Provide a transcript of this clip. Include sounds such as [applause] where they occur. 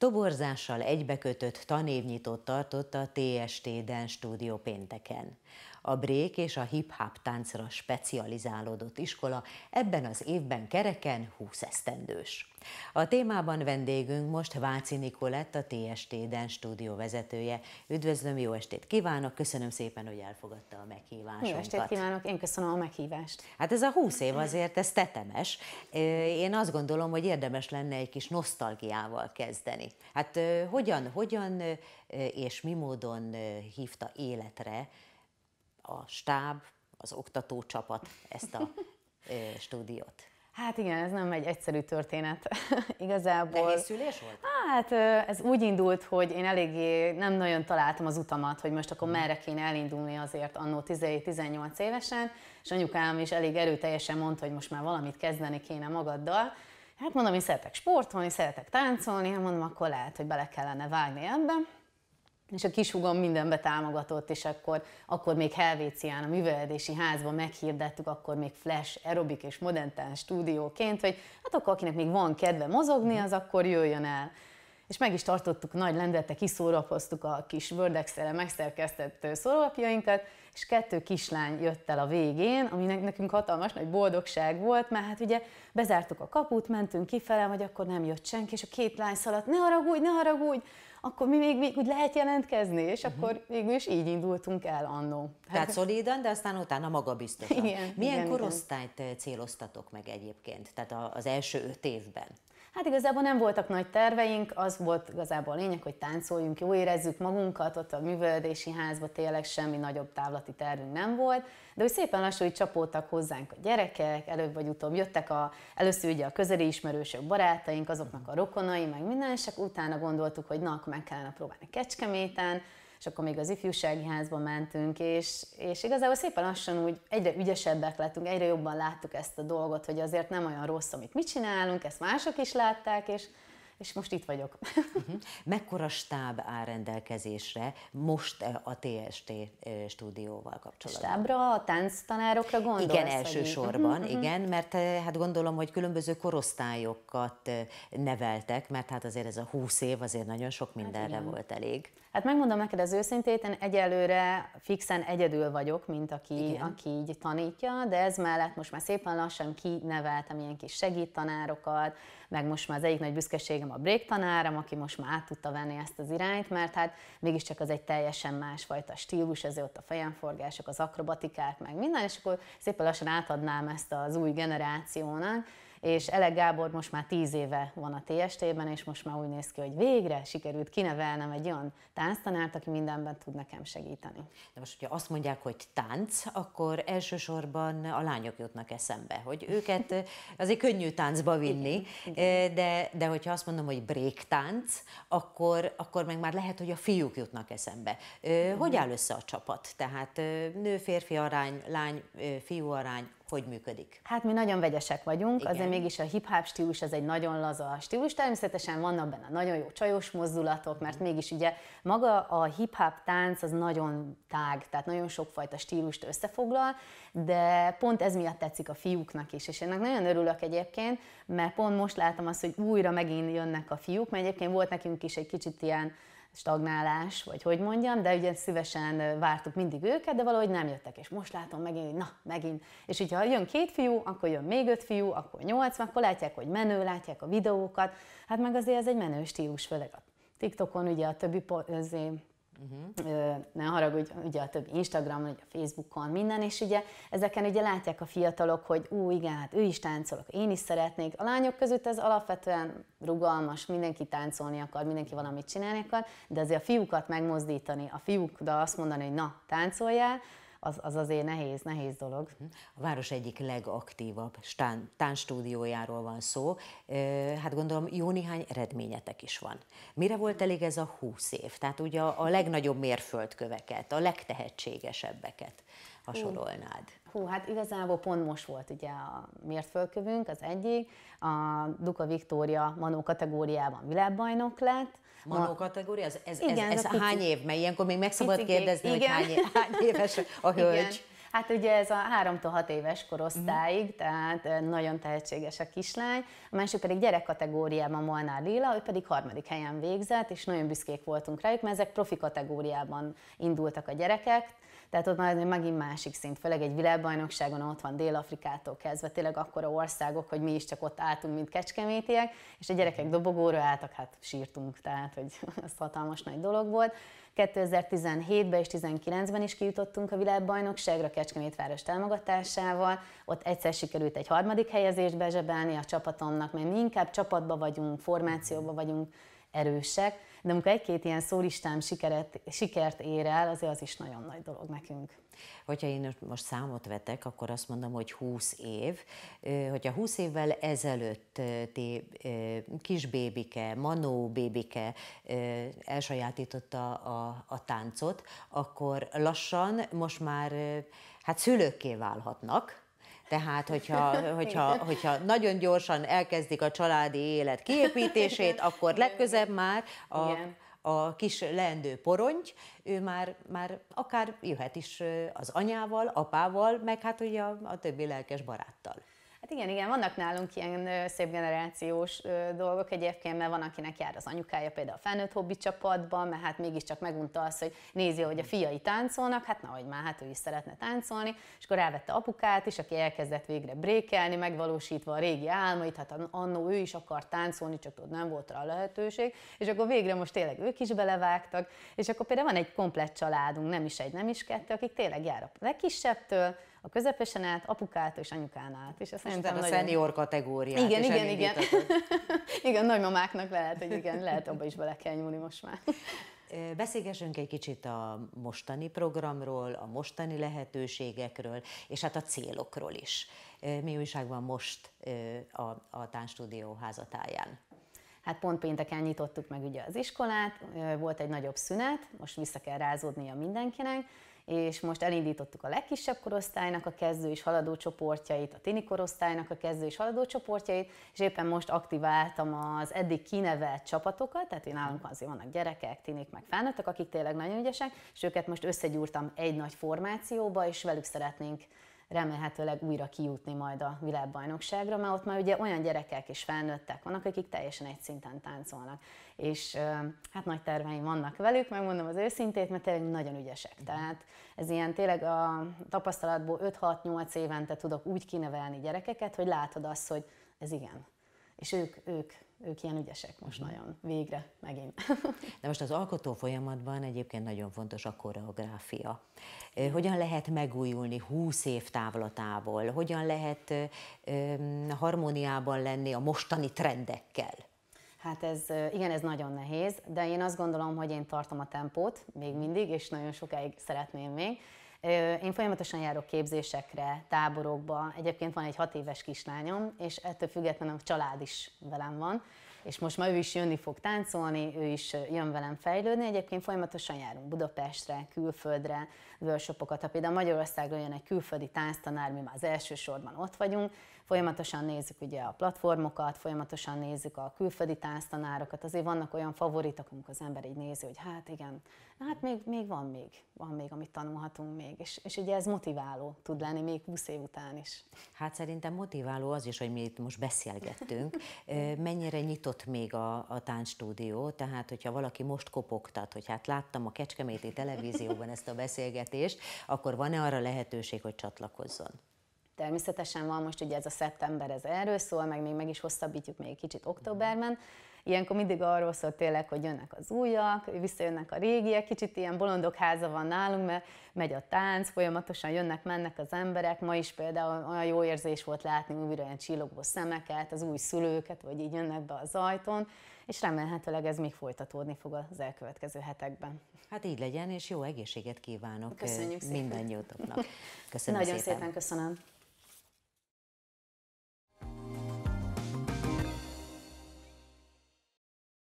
Toborzással egybekötött tanévnyitót tartott a TST Den Stúdió pénteken. A brék és a hip-hop táncra specializálódott iskola ebben az évben kereken 20 esztendős. A témában vendégünk most Váci Nikolett, a TST Den stúdió vezetője. Üdvözlöm, jó estét kívánok, köszönöm szépen, hogy elfogadta a meghívásunkat. Jó estét kívánok, én köszönöm a meghívást. Hát ez a 20 év azért, ez tetemes. Én azt gondolom, hogy érdemes lenne egy kis nosztalgiával kezdeni. Hát hogyan, hogyan és mi módon hívta életre a stáb, az oktatócsapat ezt a [laughs] stúdiót? Hát igen, ez nem egy egyszerű történet. [laughs] Igazából... Nehéz szülés volt? Hát ez úgy indult, hogy én eléggé nem nagyon találtam az utamat, hogy most akkor mm. merre kéne elindulni azért annó 17-18 évesen, és anyukám is elég erőteljesen mondta, hogy most már valamit kezdeni kéne magaddal. Hát mondom, én szeretek sportolni, szeretek táncolni, hát mondom, akkor lehet, hogy bele kellene vágni ebbe és a kisugom mindenbe támogatott, és akkor, akkor még Helvécián a műveledési házban meghirdettük, akkor még Flash aerobik és modern stúdióként, hogy hát akkor akinek még van kedve mozogni, mhm. az akkor jöjjön el és meg is tartottuk nagy lendete, kiszórakoztuk a kis vördexre megszerkesztett szórólapjainkat, és kettő kislány jött el a végén, aminek nekünk hatalmas nagy boldogság volt, mert hát ugye bezártuk a kaput, mentünk kifele, hogy akkor nem jött senki, és a két lány szaladt, ne haragudj, ne haragudj, akkor mi még, még úgy lehet jelentkezni, és uh-huh. akkor végül is így indultunk el annó. [laughs] Tehát szolidan, de aztán utána magabiztosan. Igen, Milyen igen, korosztályt igen. céloztatok meg egyébként, tehát az első öt évben? Hát igazából nem voltak nagy terveink, az volt igazából a lényeg, hogy táncoljunk, jó érezzük magunkat, ott a művelődési házba tényleg semmi nagyobb távlati tervünk nem volt, de úgy szépen lassú, hogy csapódtak hozzánk a gyerekek, előbb vagy utóbb jöttek a, először ugye a közeli ismerősök, barátaink, azoknak a rokonai, meg minden, és utána gondoltuk, hogy na, akkor meg kellene próbálni Kecskeméten, és akkor még az ifjúsági házba mentünk, és, és igazából szépen lassan úgy egyre ügyesebbek lettünk, egyre jobban láttuk ezt a dolgot, hogy azért nem olyan rossz, amit mi csinálunk, ezt mások is látták, és és most itt vagyok. Mhm. Mekkora stáb áll rendelkezésre most eh, a TST eh, stúdióval kapcsolatban? Stábra, a tánctanárokra gondolsz? Igen, elsősorban, uh igen, mert eh, hát gondolom, hogy különböző korosztályokat neveltek, mert hát azért ez a húsz év azért nagyon sok hát mindenre hát volt elég. Hát megmondom neked az őszintét, én egyelőre fixen egyedül vagyok, mint aki, Igen. aki így tanítja, de ez mellett most már szépen lassan kineveltem ilyen kis segítanárokat, meg most már az egyik nagy büszkeségem a break tanárom, aki most már át tudta venni ezt az irányt, mert hát mégiscsak az egy teljesen másfajta stílus, ezért ott a fejemforgások, az akrobatikák, meg minden, és akkor szépen lassan átadnám ezt az új generációnak, és Elek Gábor most már tíz éve van a TST-ben, és most már úgy néz ki, hogy végre sikerült kinevelnem egy olyan tánctanárt, aki mindenben tud nekem segíteni. De most, hogyha azt mondják, hogy tánc, akkor elsősorban a lányok jutnak eszembe, hogy őket [laughs] azért könnyű táncba vinni, igen, de, de hogyha azt mondom, hogy break tánc, akkor, akkor meg már lehet, hogy a fiúk jutnak eszembe. Hogy áll össze a csapat? Tehát nő-férfi arány, lány-fiú arány, hogy működik? Hát mi nagyon vegyesek vagyunk, Igen. azért mégis a hip-hop stílus az egy nagyon laza stílus. Természetesen vannak benne nagyon jó csajos mozdulatok, mert mégis ugye maga a hip-hop tánc az nagyon tág, tehát nagyon sokfajta stílust összefoglal, de pont ez miatt tetszik a fiúknak is, és ennek nagyon örülök egyébként, mert pont most látom azt, hogy újra megint jönnek a fiúk, mert egyébként volt nekünk is egy kicsit ilyen stagnálás, vagy hogy mondjam, de ugye szívesen vártuk mindig őket, de valahogy nem jöttek, és most látom megint, hogy na, megint. És így, ha jön két fiú, akkor jön még öt fiú, akkor nyolc, akkor látják, hogy menő, látják a videókat, hát meg azért ez egy menő stílus, főleg a TikTokon ugye a többi po- Uh-huh. Ne haragudj, ugye a több Instagramon, ugye a Facebookon, minden, és ugye ezeken ugye látják a fiatalok, hogy ú, igen, hát ő is táncolok, én is szeretnék. A lányok között ez alapvetően rugalmas, mindenki táncolni akar, mindenki valamit csinálni akar, de azért a fiúkat megmozdítani, a fiúkra azt mondani, hogy na, táncoljál, az, az azért nehéz, nehéz dolog. Mhm. A város egyik legaktívabb táncstúdiójáról van szó. Hát gondolom jó néhány eredményetek is van. Mire volt elég ez a húsz év? Tehát ugye a legnagyobb mérföldköveket, a legtehetségesebbeket ha sorolnád. Hú, hát igazából pont most volt ugye a mértföldkövünk, az egyik. A Duka Viktória Manó kategóriában világbajnok lett. Manó kategória? Ez, ez, igen, ez, ez, a hány év? Mert ilyenkor még meg szabad kérdezni, igen. hogy hány, [laughs] hány éves a hölgy. Igen. Hát ugye ez a 3-6 éves korosztályig, uh-huh. tehát nagyon tehetséges a kislány. A másik pedig gyerek kategóriában Molnár Lila, ő pedig harmadik helyen végzett, és nagyon büszkék voltunk rájuk, mert ezek profi kategóriában indultak a gyerekek, tehát ott már megint másik szint, főleg egy világbajnokságon ott van Dél-Afrikától kezdve, tényleg akkora országok, hogy mi is csak ott álltunk, mint kecskemétiek, és a gyerekek dobogóra álltak, hát sírtunk, tehát hogy ez [laughs] hatalmas nagy dolog volt. 2017-ben és 2019 ben is kijutottunk a világbajnokságra Kecskemétváros támogatásával, ott egyszer sikerült egy harmadik helyezést bezsebelni a csapatomnak, mert mi inkább csapatba vagyunk, formációba vagyunk erősek, de amikor egy-két ilyen szólistám sikeret, sikert ér el, azért az is nagyon nagy dolog nekünk. Hogyha én most számot vetek, akkor azt mondom, hogy 20 év. Hogyha 20 évvel ezelőtt ti bébike, manó bébike elsajátította a, a táncot, akkor lassan most már hát szülőkké válhatnak, tehát, hogyha, [laughs] hogyha, hogyha nagyon gyorsan elkezdik a családi élet kiépítését, akkor legközebb már a, a kis leendő poronty, ő már, már akár jöhet is az anyával, apával, meg hát ugye a, a többi lelkes baráttal. Hát igen, igen, vannak nálunk ilyen szép generációs dolgok egyébként, mert van, akinek jár az anyukája például a felnőtt hobbi csapatban, mert hát mégiscsak megunta azt, hogy nézi, hogy a fiai táncolnak, hát nehogy már, hát ő is szeretne táncolni, és akkor elvette apukát is, aki elkezdett végre brékelni, megvalósítva a régi álmait, hát annó ő is akar táncolni, csak ott nem volt rá lehetőség, és akkor végre most tényleg ők is belevágtak, és akkor például van egy komplett családunk, nem is egy, nem is kettő, akik tényleg jár a legkisebbtől, a közepesen át, apukát és anyukán át. És ezt Szerintem a nagyon... szenior kategória. Igen, igen, igen. [laughs] igen, nagymamáknak lehet, hogy igen, lehet abba is bele kell nyúlni most már. [laughs] Beszélgessünk egy kicsit a mostani programról, a mostani lehetőségekről, és hát a célokról is. Mi újság van most a, a Tánstúdió házatáján? Hát pont pénteken nyitottuk meg ugye az iskolát, volt egy nagyobb szünet, most vissza kell rázódnia mindenkinek, és most elindítottuk a legkisebb korosztálynak a kezdő és haladó csoportjait, a tini korosztálynak a kezdő és haladó csoportjait, és éppen most aktiváltam az eddig kinevelt csapatokat, tehát én nálunk azért vannak gyerekek, tinik, meg felnőttek, akik tényleg nagyon ügyesek, és őket most összegyúrtam egy nagy formációba, és velük szeretnénk remélhetőleg újra kijutni majd a világbajnokságra, mert ott már ugye olyan gyerekek és felnőttek vannak, akik teljesen egy szinten táncolnak. És hát nagy terveim vannak velük, megmondom az őszintét, mert tényleg nagyon ügyesek. Mhm. Tehát ez ilyen tényleg a tapasztalatból 5-6-8 évente tudok úgy kinevelni gyerekeket, hogy látod azt, hogy ez igen. És ők, ők ők ilyen ügyesek most uh-huh. nagyon, végre, megint. De most az alkotó folyamatban egyébként nagyon fontos a koreográfia. Hogyan lehet megújulni 20 év távlatából? Hogyan lehet harmóniában lenni a mostani trendekkel? Hát ez, igen, ez nagyon nehéz, de én azt gondolom, hogy én tartom a tempót még mindig, és nagyon sokáig szeretném még. Én folyamatosan járok képzésekre, táborokba. Egyébként van egy hat éves kislányom, és ettől függetlenül a család is velem van és most már ő is jönni fog táncolni, ő is jön velem fejlődni. Egyébként folyamatosan járunk Budapestre, külföldre, workshopokat. Ha például Magyarországról jön egy külföldi tánctanár, mi már az elsősorban ott vagyunk, folyamatosan nézzük ugye a platformokat, folyamatosan nézzük a külföldi tánctanárokat, azért vannak olyan favoritok, amikor az ember így nézi, hogy hát igen, hát még, még van még, van még, amit tanulhatunk még, és, és ugye ez motiváló tud lenni még 20 év után is. Hát szerintem motiváló az is, hogy mi itt most beszélgettünk, mennyire nyitott nyitott még a, a táncstúdió, tehát hogyha valaki most kopogtat, hogy hát láttam a Kecskeméti televízióban ezt a beszélgetést, akkor van-e arra lehetőség, hogy csatlakozzon? Természetesen van most ugye ez a szeptember, ez erről szól, meg még meg is hosszabbítjuk még egy kicsit októberben, Ilyenkor mindig arról szól tényleg, hogy jönnek az újak, visszajönnek a régiek, kicsit ilyen bolondok háza van nálunk, mert megy a tánc, folyamatosan jönnek, mennek az emberek. Ma is például olyan jó érzés volt látni újra ilyen csillogó szemeket, az új szülőket, vagy így jönnek be az ajtón, és remélhetőleg ez még folytatódni fog az elkövetkező hetekben. Hát így legyen, és jó egészséget kívánok Köszönjük mindannyiótoknak. Köszönöm Nagyon szépen, szépen köszönöm.